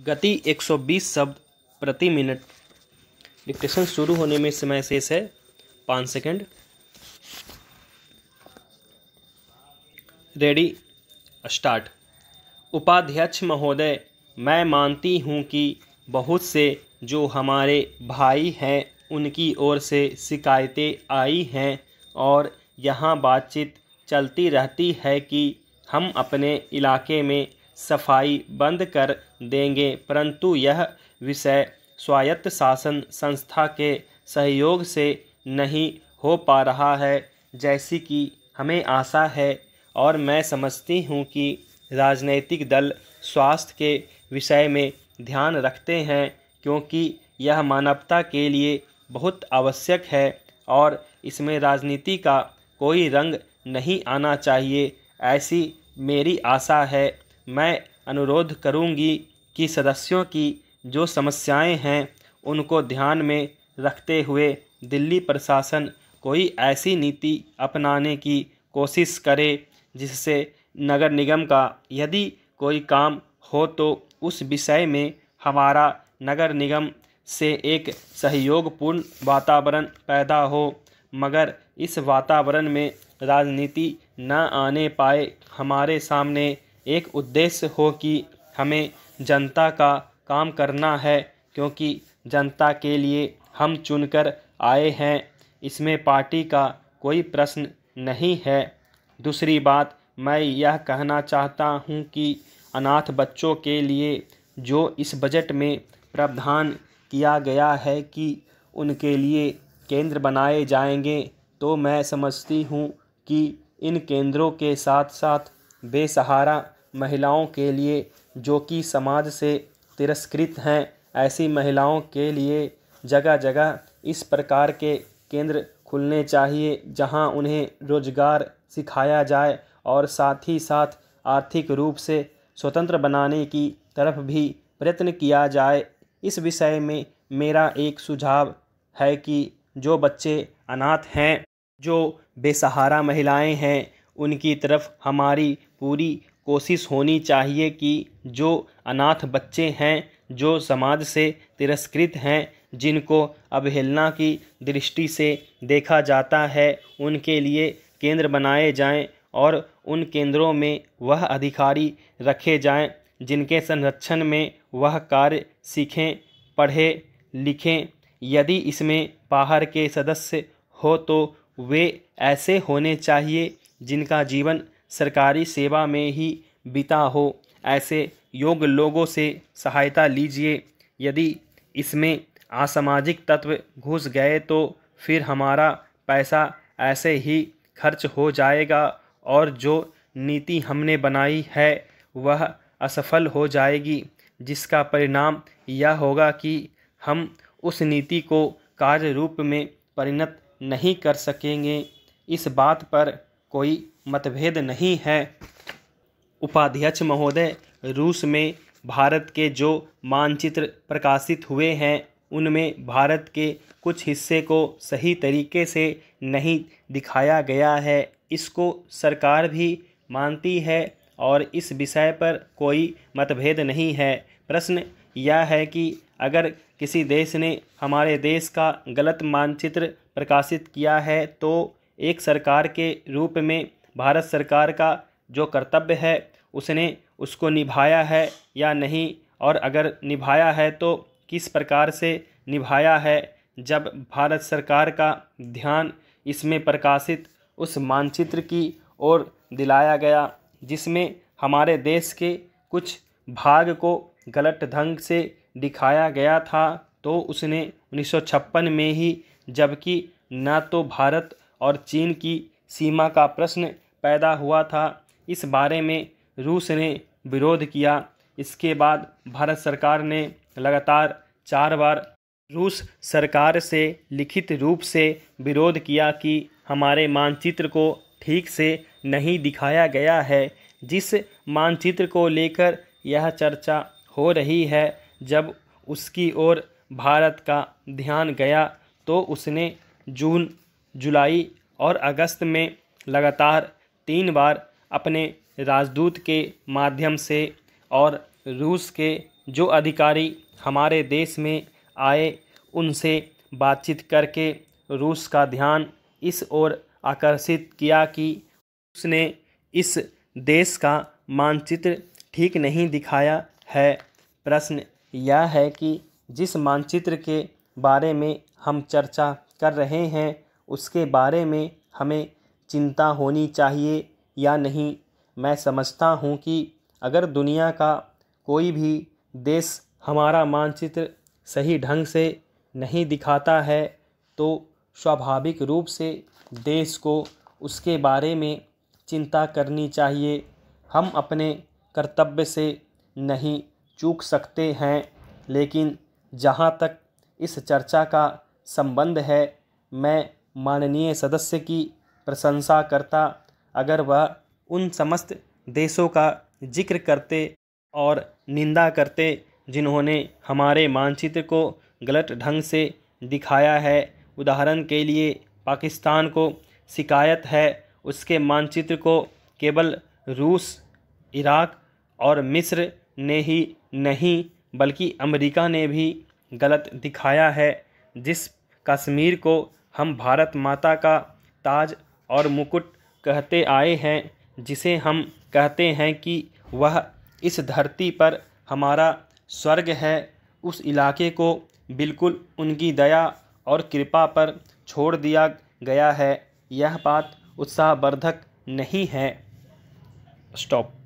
गति 120 शब्द प्रति मिनट डिक्टेशन शुरू होने में समय शेष है पाँच सेकंड रेडी स्टार्ट उपाध्यक्ष महोदय मैं मानती हूँ कि बहुत से जो हमारे भाई हैं उनकी ओर से शिकायतें आई हैं और यहाँ बातचीत चलती रहती है कि हम अपने इलाके में सफाई बंद कर देंगे परंतु यह विषय स्वायत्त शासन संस्था के सहयोग से नहीं हो पा रहा है जैसी कि हमें आशा है और मैं समझती हूँ कि राजनैतिक दल स्वास्थ्य के विषय में ध्यान रखते हैं क्योंकि यह मानवता के लिए बहुत आवश्यक है और इसमें राजनीति का कोई रंग नहीं आना चाहिए ऐसी मेरी आशा है मैं अनुरोध करूंगी कि सदस्यों की जो समस्याएं हैं उनको ध्यान में रखते हुए दिल्ली प्रशासन कोई ऐसी नीति अपनाने की कोशिश करे जिससे नगर निगम का यदि कोई काम हो तो उस विषय में हमारा नगर निगम से एक सहयोगपूर्ण वातावरण पैदा हो मगर इस वातावरण में राजनीति न आने पाए हमारे सामने एक उद्देश्य हो कि हमें जनता का काम करना है क्योंकि जनता के लिए हम चुनकर आए हैं इसमें पार्टी का कोई प्रश्न नहीं है दूसरी बात मैं यह कहना चाहता हूं कि अनाथ बच्चों के लिए जो इस बजट में प्रावधान किया गया है कि उनके लिए केंद्र बनाए जाएंगे तो मैं समझती हूं कि इन केंद्रों के साथ साथ बेसहारा महिलाओं के लिए जो कि समाज से तिरस्कृत हैं ऐसी महिलाओं के लिए जगह जगह इस प्रकार के केंद्र खुलने चाहिए जहां उन्हें रोज़गार सिखाया जाए और साथ ही साथ आर्थिक रूप से स्वतंत्र बनाने की तरफ भी प्रयत्न किया जाए इस विषय में मेरा एक सुझाव है कि जो बच्चे अनाथ हैं जो बेसहारा महिलाएं हैं उनकी तरफ हमारी पूरी कोशिश होनी चाहिए कि जो अनाथ बच्चे हैं जो समाज से तिरस्कृत हैं जिनको अवहेलना की दृष्टि से देखा जाता है उनके लिए केंद्र बनाए जाएं और उन केंद्रों में वह अधिकारी रखे जाएं जिनके संरक्षण में वह कार्य सीखें पढ़ें लिखें यदि इसमें बाहर के सदस्य हो तो वे ऐसे होने चाहिए जिनका जीवन सरकारी सेवा में ही बिता हो ऐसे योग्य लोगों से सहायता लीजिए यदि इसमें असामाजिक तत्व घुस गए तो फिर हमारा पैसा ऐसे ही खर्च हो जाएगा और जो नीति हमने बनाई है वह असफल हो जाएगी जिसका परिणाम यह होगा कि हम उस नीति को कार्य रूप में परिणत नहीं कर सकेंगे इस बात पर कोई मतभेद नहीं है उपाध्यक्ष महोदय रूस में भारत के जो मानचित्र प्रकाशित हुए हैं उनमें भारत के कुछ हिस्से को सही तरीके से नहीं दिखाया गया है इसको सरकार भी मानती है और इस विषय पर कोई मतभेद नहीं है प्रश्न यह है कि अगर किसी देश ने हमारे देश का गलत मानचित्र प्रकाशित किया है तो एक सरकार के रूप में भारत सरकार का जो कर्तव्य है उसने उसको निभाया है या नहीं और अगर निभाया है तो किस प्रकार से निभाया है जब भारत सरकार का ध्यान इसमें प्रकाशित उस मानचित्र की ओर दिलाया गया जिसमें हमारे देश के कुछ भाग को गलत ढंग से दिखाया गया था तो उसने उन्नीस में ही जबकि न तो भारत और चीन की सीमा का प्रश्न पैदा हुआ था इस बारे में रूस ने विरोध किया इसके बाद भारत सरकार ने लगातार चार बार रूस सरकार से लिखित रूप से विरोध किया कि हमारे मानचित्र को ठीक से नहीं दिखाया गया है जिस मानचित्र को लेकर यह चर्चा हो रही है जब उसकी ओर भारत का ध्यान गया तो उसने जून जुलाई और अगस्त में लगातार तीन बार अपने राजदूत के माध्यम से और रूस के जो अधिकारी हमारे देश में आए उनसे बातचीत करके रूस का ध्यान इस ओर आकर्षित किया कि उसने इस देश का मानचित्र ठीक नहीं दिखाया है प्रश्न यह है कि जिस मानचित्र के बारे में हम चर्चा कर रहे हैं उसके बारे में हमें चिंता होनी चाहिए या नहीं मैं समझता हूँ कि अगर दुनिया का कोई भी देश हमारा मानचित्र सही ढंग से नहीं दिखाता है तो स्वाभाविक रूप से देश को उसके बारे में चिंता करनी चाहिए हम अपने कर्तव्य से नहीं चूक सकते हैं लेकिन जहाँ तक इस चर्चा का संबंध है मैं माननीय सदस्य की प्रशंसा करता अगर वह उन समस्त देशों का जिक्र करते और निंदा करते जिन्होंने हमारे मानचित्र को गलत ढंग से दिखाया है उदाहरण के लिए पाकिस्तान को शिकायत है उसके मानचित्र को केवल रूस इराक और मिस्र ने ही नहीं बल्कि अमेरिका ने भी गलत दिखाया है जिस कश्मीर को हम भारत माता का ताज और मुकुट कहते आए हैं जिसे हम कहते हैं कि वह इस धरती पर हमारा स्वर्ग है उस इलाके को बिल्कुल उनकी दया और कृपा पर छोड़ दिया गया है यह बात उत्साहवर्धक नहीं है स्टॉप